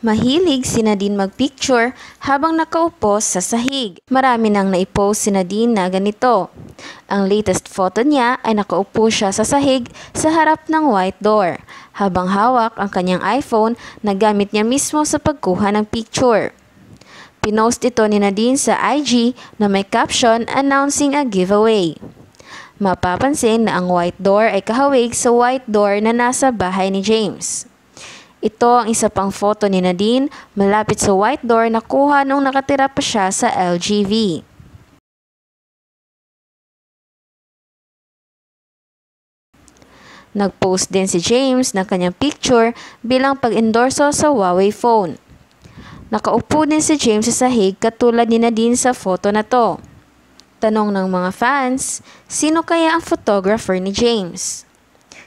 Mahilig si Nadine magpicture habang nakaupo sa sahig. Marami nang naipost si Nadine na ganito. Ang latest photo niya ay nakaupo siya sa sahig sa harap ng white door habang hawak ang kanyang iPhone na gamit niya mismo sa pagkuha ng picture. Pinost ito ni Nadine sa IG na may caption announcing a giveaway. Mapapansin na ang white door ay kahawig sa white door na nasa bahay ni James. Ito ang isa pang photo ni Nadine malapit sa white door na kuha nung nakatira pa siya sa LGV. Nag-post din si James ng kanyang picture bilang pag-endorso sa Huawei phone. Nakaupo din si James sa sahig katulad ni Nadine sa photo na to. Tanong ng mga fans, sino kaya ang photographer ni James?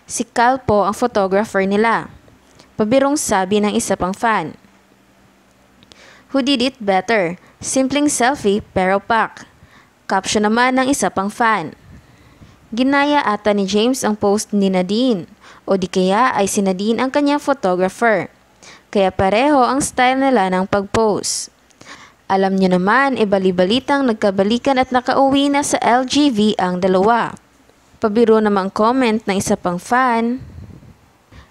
Si Cal po ang photographer nila. Pabirong sabi ng isa pang fan. Who did it better? Simpleng selfie pero pack. Caption naman ng isa pang fan. Ginaya ata ni James ang post ni Nadine o di kaya ay si Nadine ang kanyang photographer. Kaya pareho ang style nila ng pag-post. Alam nyo naman, ibali nagkabalikan at nakauwi na sa LGV ang dalawa. Pabiro namang comment ng isa pang fan,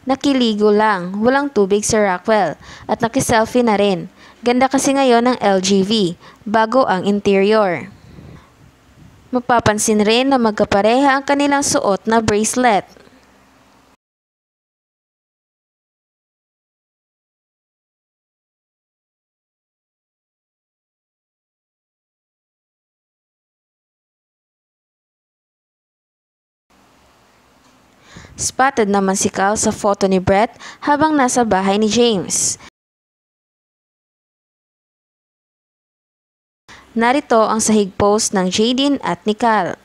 Nakiligo lang, walang tubig si Rockwell, at nakiselfie na rin. Ganda kasi ngayon ng LGV, bago ang interior. Mapapansin rin na magkapareha ang kanilang suot na bracelet. Spotted naman si Cal sa photo ni Brett habang nasa bahay ni James. Narito ang sahig post ng Jaden at ni Cal.